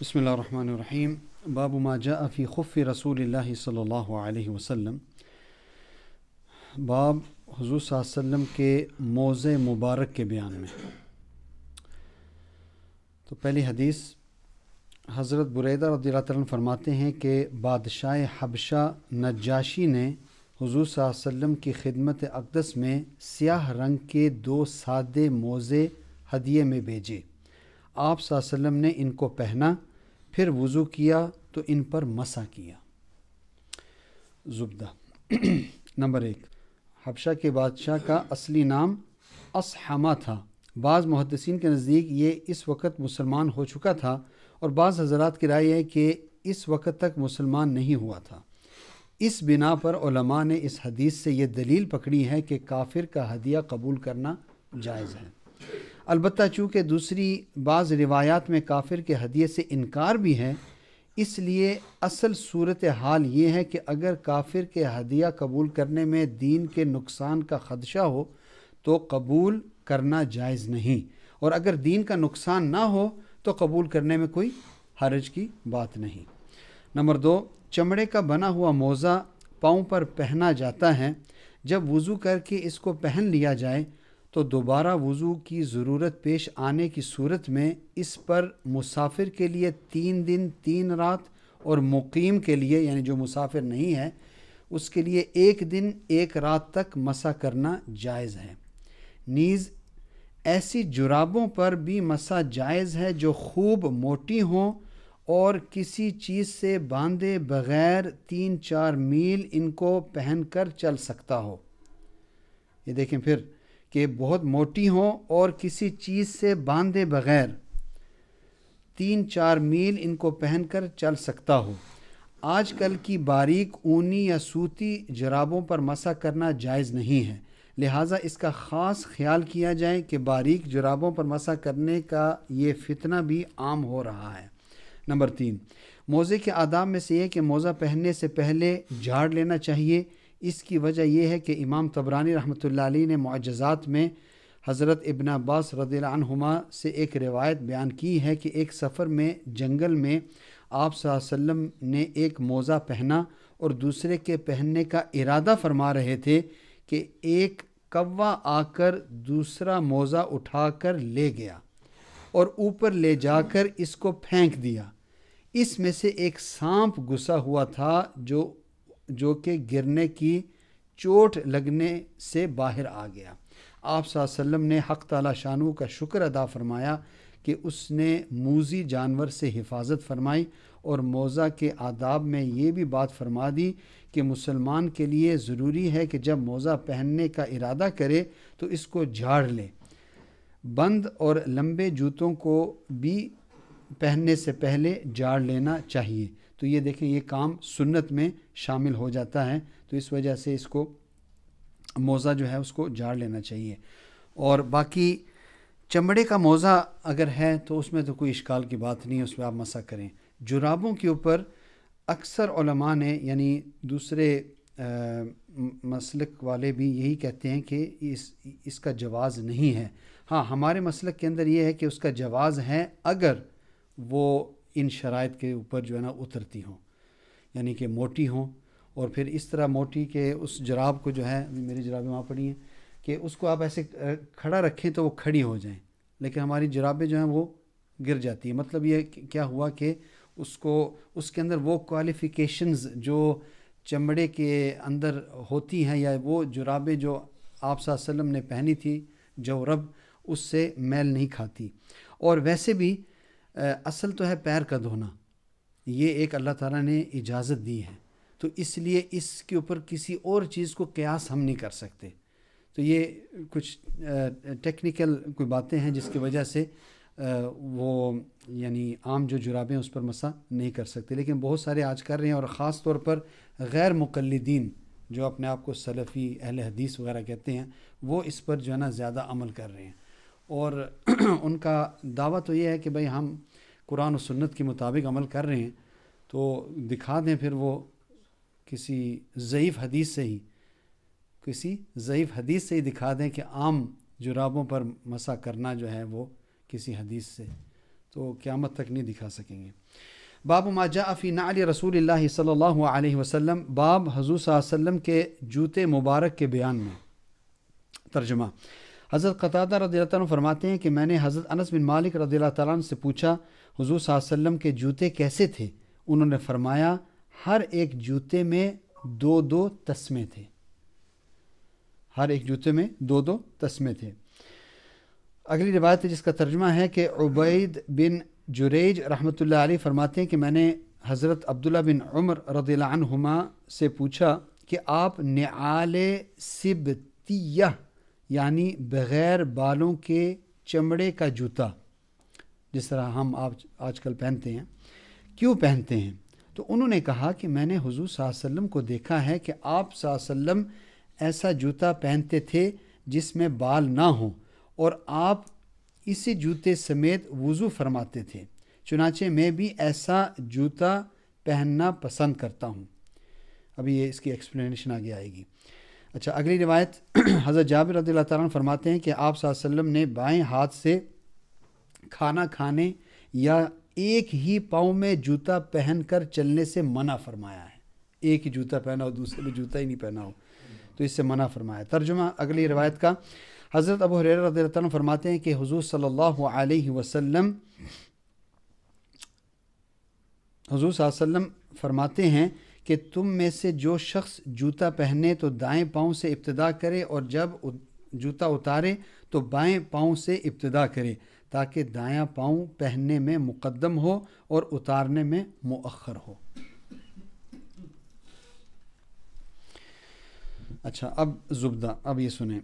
بسم اللہ الرحمن الرحیم باب ما جاء فی خف رسول اللہ صلی اللہ علیہ وسلم باب حضور صلی اللہ علیہ وسلم کے موضع مبارک کے بیان میں تو پہلی حدیث حضرت بریدہ رضی اللہ تعالیٰ فرماتے ہیں کہ بادشاہ حبشہ نجاشی نے حضور صلی اللہ علیہ وسلم کی خدمت اقدس میں سیاہ رنگ کے دو سادے موزے ہدیے میں بھیجے آپ صلی اللہ علیہ وسلم نے ان کو پہنا پھر وضو کیا تو ان پر مسا کیا زبدہ نمبر ایک حبشہ کے بادشاہ کا اصلی نام اسحمہ تھا بعض محدثین کے نزدیک یہ اس وقت مسلمان ہو چکا تھا اور بعض حضرات کی رائے ہے کہ اس وقت تک مسلمان نہیں ہوا تھا اس بنا پر علماء نے اس حدیث سے یہ دلیل پکڑی ہے کہ کافر کا ہدیہ قبول کرنا جائز ہے البتہ چونکہ دوسری بعض روایات میں کافر کے ہدیے سے انکار بھی ہیں اس لیے اصل صورت حال یہ ہے کہ اگر کافر کے ہدیہ قبول کرنے میں دین کے نقصان کا خدشہ ہو تو قبول کرنا جائز نہیں اور اگر دین کا نقصان نہ ہو تو قبول کرنے میں کوئی حرج کی بات نہیں نمبر دو چمڑے کا بنا ہوا موزہ پاؤں پر پہنا جاتا ہے جب وضو کر کے اس کو پہن لیا جائے تو دوبارہ وضو کی ضرورت پیش آنے کی صورت میں اس پر مسافر کے لیے تین دن تین رات اور مقیم کے لیے یعنی جو مسافر نہیں ہے اس کے لیے ایک دن ایک رات تک مسا کرنا جائز ہے نیز ایسی جرابوں پر بھی مسا جائز ہے جو خوب موٹی ہوں اور کسی چیز سے باندھے بغیر تین چار میل ان کو پہن کر چل سکتا ہو یہ دیکھیں پھر کہ بہت موٹی ہوں اور کسی چیز سے باندھے بغیر تین چار میل ان کو پہن کر چل سکتا ہو آج کل کی باریک اونی یا سوتی جرابوں پر مسا کرنا جائز نہیں ہے لہٰذا اس کا خاص خیال کیا جائے کہ باریک جرابوں پر مسا کرنے کا یہ فتنہ بھی عام ہو رہا ہے نمبر تین موزے کے آداب میں سے یہ کہ موزہ پہننے سے پہلے جھاڑ لینا چاہیے اس کی وجہ یہ ہے کہ امام طبرانی رحمۃ اللہ علیہ نے معجزات میں حضرت ابن عباس رضی اللہ عنہما سے ایک روایت بیان کی ہے کہ ایک سفر میں جنگل میں آپ صلی اللہ علیہ وسلم نے ایک موزہ پہنا اور دوسرے کے پہننے کا ارادہ فرما رہے تھے کہ ایک کوا آ کر دوسرا موزہ اٹھا کر لے گیا اور اوپر لے جا کر اس کو پھینک دیا اس میں سے ایک سانپ گسا ہوا تھا جو جو کہ گرنے کی چوٹ لگنے سے باہر آ گیا آپ صلی اللہ علیہ وسلم نے حق تعلیٰ شانو کا شکر ادا فرمایا کہ اس نے موزی جانور سے حفاظت فرمائی اور موضع کے آداب میں یہ بھی بات فرما دی کہ مسلمان کے لیے ضروری ہے کہ جب موزہ پہننے کا ارادہ کرے تو اس کو جھاڑ لے بند اور لمبے جوتوں کو بھی پہننے سے پہلے جاڑ لینا چاہیے تو یہ دیکھیں یہ کام سنت میں شامل ہو جاتا ہے تو اس وجہ سے اس کو موزہ جو ہے اس کو جاڑ لینا چاہیے اور باقی چمڑے کا موزہ اگر ہے تو اس میں تو کوئی اشکال کی بات نہیں ہے اس میں آپ مسا کریں جرابوں کے اوپر اکثر علماء نے یعنی دوسرے مسلک والے بھی یہی کہتے ہیں کہ اس اس کا جواز نہیں ہے ہاں ہمارے مسلک کے اندر یہ ہے کہ اس کا جواز ہے اگر وہ ان شرائط کے اوپر جو ہے نا اترتی ہوں یعنی کہ موٹی ہوں اور پھر اس طرح موٹی کے اس جراب کو جو ہے میری جرابیں وہاں پڑی ہیں کہ اس کو آپ ایسے کھڑا رکھیں تو وہ کھڑی ہو جائیں لیکن ہماری جرابیں جو ہیں وہ گر جاتی ہیں مطلب یہ کیا ہوا کہ اس کو اس کے اندر وہ کوالیفیکیشنز جو چمڑے کے اندر ہوتی ہیں یا وہ جرابیں جو آپ صاحب وسلم نے پہنی تھی جو رب اس سے میل نہیں کھاتی اور ویسے بھی اصل تو ہے پیر کا دھونا یہ ایک اللہ تعالیٰ نے اجازت دی ہے تو اس لیے اس کے اوپر کسی اور چیز کو قیاس ہم نہیں کر سکتے تو یہ کچھ ٹیکنیکل کوئی باتیں ہیں جس کی وجہ سے وہ یعنی عام جو جرابیں اس پر مسا نہیں کر سکتے لیکن بہت سارے آج کر رہے ہیں اور خاص طور پر غیر مقلدین جو اپنے آپ کو سلفی اہل حدیث وغیرہ کہتے ہیں وہ اس پر جو ہے نا زیادہ عمل کر رہے ہیں اور ان کا دعویٰ تو یہ ہے کہ بھائی ہم قرآن و سنت کے مطابق عمل کر رہے ہیں تو دکھا دیں پھر وہ کسی ضعیف حدیث سے ہی کسی ضعیف حدیث سے ہی دکھا دیں کہ عام جرابوں پر مسا کرنا جو ہے وہ کسی حدیث سے تو قیامت تک نہیں دکھا سکیں گے باب ما جاء فی نعل رسول اللہ صلی اللہ علیہ وسلم باب حضور صلی اللہ علیہ وسلم کے جوتے مبارک کے بیان میں ترجمہ حضرت قطعہ رضی اللہ عنہ فرماتے ہیں کہ میں نے حضرت انس بن مالک رضی اللہ تعالیٰ عنہ سے پوچھا حضور صلی اللہ علیہ وسلم کے جوتے کیسے تھے انہوں نے فرمایا ہر ایک جوتے میں دو دو تسمے تھے ہر ایک جوتے میں دو دو تسمے تھے اگلی روایت جس کا ترجمہ ہے کہ عبید بن جریج رحمۃ اللہ علیہ فرماتے ہیں کہ میں نے حضرت عبداللہ بن عمر رضی اللہ عنہما سے پوچھا کہ آپ نعال سبتیہ یعنی بغیر بالوں کے چمڑے کا جوتا جس طرح ہم آپ آج کل پہنتے ہیں کیوں پہنتے ہیں تو انہوں نے کہا کہ میں نے حضور صلی اللہ علیہ وسلم کو دیکھا ہے کہ آپ صلی اللہ علیہ وسلم ایسا جوتا پہنتے تھے جس میں بال نہ ہوں اور آپ اسی جوتے سمیت وضو فرماتے تھے چنانچہ میں بھی ایسا جوتا پہننا پسند کرتا ہوں ابھی یہ اس کی ایکسپلینیشن آگے آئے گی اچھا اگلی روایت حضرت جاب رضی اللہ تعالیٰ فرماتے ہیں کہ آپ صلی اللہ وسلم نے بائیں ہاتھ سے کھانا کھانے یا ایک ہی پاؤں میں جوتا پہن کر چلنے سے منع فرمایا ہے ایک ہی جوتا پہنا ہو دوسرے میں جوتا ہی نہیں پہنا ہو تو اس سے منع فرمایا ترجمہ اگلی روایت کا حضرت ابو حریر رضی اللہ تعالیٰ فرماتے ہیں کہ حضور صلی اللہ علیہ وسلم حضور صلی اللہ علیہ وسلم فرماتے ہیں کہ تم میں سے جو شخص جوتا پہنے تو دائیں پاؤں سے ابتدا کرے اور جب جوتا اتارے تو بائیں پاؤں سے ابتدا کرے تاکہ دایاں پاؤں پہننے میں مقدم ہو اور اتارنے میں مؤخر ہو اچھا اب زبدہ اب یہ سنیں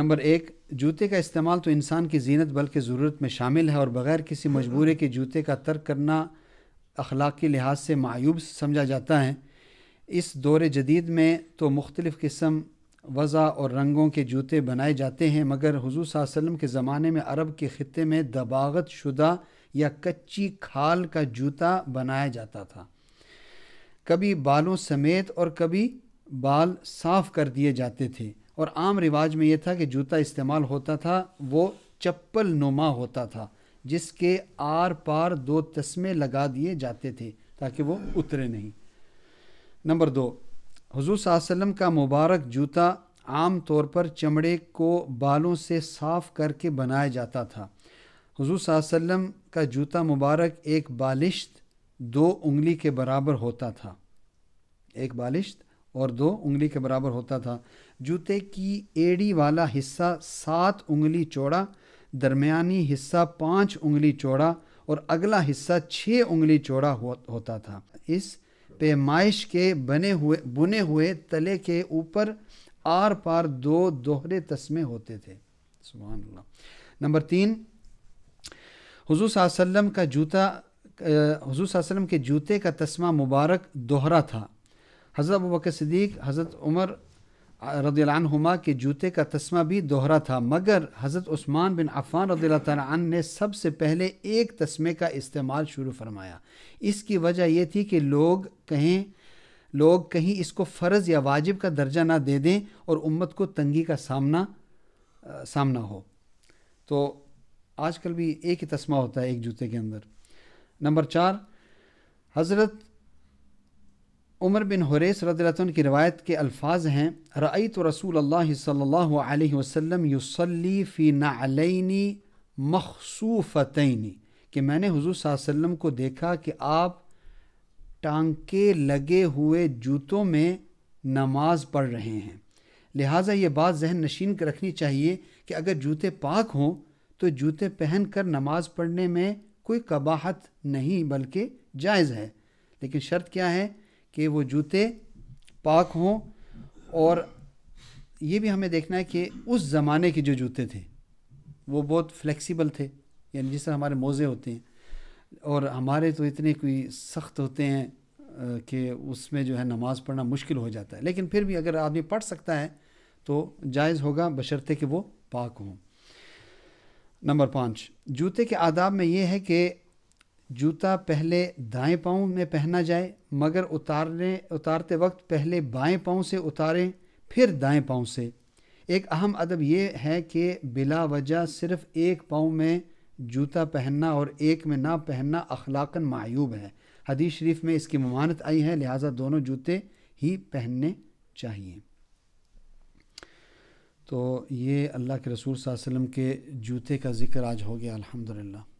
نمبر ایک جوتے کا استعمال تو انسان کی زینت بلکہ ضرورت میں شامل ہے اور بغیر کسی مجبورے کے جوتے کا ترک کرنا اخلاقی لحاظ سے معیوب سمجھا جاتا ہے اس دور جدید میں تو مختلف قسم وضع اور رنگوں کے جوتے بنائے جاتے ہیں مگر حضور صلی اللہ علیہ وسلم کے زمانے میں عرب کے خطے میں دباغت شدہ یا کچی کھال کا جوتا بنایا جاتا تھا کبھی بالوں سمیت اور کبھی بال صاف کر دیے جاتے تھے اور عام رواج میں یہ تھا کہ جوتا استعمال ہوتا تھا وہ چپل نما ہوتا تھا جس کے آر پار دو تسمے لگا دیے جاتے تھے تاکہ وہ اترے نہیں نمبر دو حضور صلی اللہ علیہ وسلم کا مبارک جوتا عام طور پر چمڑے کو بالوں سے صاف کر کے بنایا جاتا تھا حضور صلی اللہ علیہ وسلم کا جوتا مبارک ایک بالشت دو انگلی کے برابر ہوتا تھا ایک بالشت اور دو انگلی کے برابر ہوتا تھا جوتے کی ایڑی والا حصہ سات انگلی چوڑا درمیانی حصہ پانچ انگلی چوڑا اور اگلا حصہ چھ انگلی چوڑا ہوتا تھا اس پیمائش کے بنے ہوئے بنے ہوئے تلے کے اوپر آر پار دو دوہرے تسمے ہوتے تھے سبحان اللہ نمبر تین حضور صلی اللہ علیہ وسلم کا جوتا حضور صلی اللہ علیہ وسلم کے جوتے کا تسمہ مبارک دوہرا تھا حضرت ابو بکر صدیق حضرت عمر رضی اللہ عنہما کے جوتے کا تسمہ بھی دوہرا تھا مگر حضرت عثمان بن عفان رضی اللہ تعالیٰ عنہ نے سب سے پہلے ایک تسمے کا استعمال شروع فرمایا اس کی وجہ یہ تھی کہ لوگ کہیں لوگ کہیں اس کو فرض یا واجب کا درجہ نہ دے دیں اور امت کو تنگی کا سامنا سامنا ہو تو آج کل بھی ایک ہی تسمہ ہوتا ہے ایک جوتے کے اندر نمبر چار حضرت عمر بن رضی اللہ عنہ کی روایت کے الفاظ ہیں رعیت رسول اللہ صلی اللہ علیہ وسلم یصلی فی نعلینی مخصوفتین کہ میں نے حضور صلی اللہ علیہ وسلم کو دیکھا کہ آپ ٹانکے لگے ہوئے جوتوں میں نماز پڑھ رہے ہیں لہٰذا یہ بات ذہن نشین کر رکھنی چاہیے کہ اگر جوتے پاک ہوں تو جوتے پہن کر نماز پڑھنے میں کوئی قباحت نہیں بلکہ جائز ہے لیکن شرط کیا ہے کہ وہ جوتے پاک ہوں اور یہ بھی ہمیں دیکھنا ہے کہ اس زمانے کے جو جوتے تھے وہ بہت فلیکسیبل تھے یعنی جس طرح ہمارے موزے ہوتے ہیں اور ہمارے تو اتنے کوئی سخت ہوتے ہیں کہ اس میں جو ہے نماز پڑھنا مشکل ہو جاتا ہے لیکن پھر بھی اگر آدمی پڑھ سکتا ہے تو جائز ہوگا بشرطے کہ وہ پاک ہوں نمبر پانچ جوتے کے آداب میں یہ ہے کہ جوتا پہلے دائیں پاؤں میں پہنا جائے مگر اتارنے اتارتے وقت پہلے بائیں پاؤں سے اتاریں پھر دائیں پاؤں سے ایک اہم ادب یہ ہے کہ بلا وجہ صرف ایک پاؤں میں جوتا پہننا اور ایک میں نہ پہننا اخلاقاً معیوب ہے حدیث شریف میں اس کی ممانت آئی ہے لہٰذا دونوں جوتے ہی پہننے چاہیے تو یہ اللہ کے رسول صلی اللہ علیہ وسلم کے جوتے کا ذکر آج ہو گیا الحمدللہ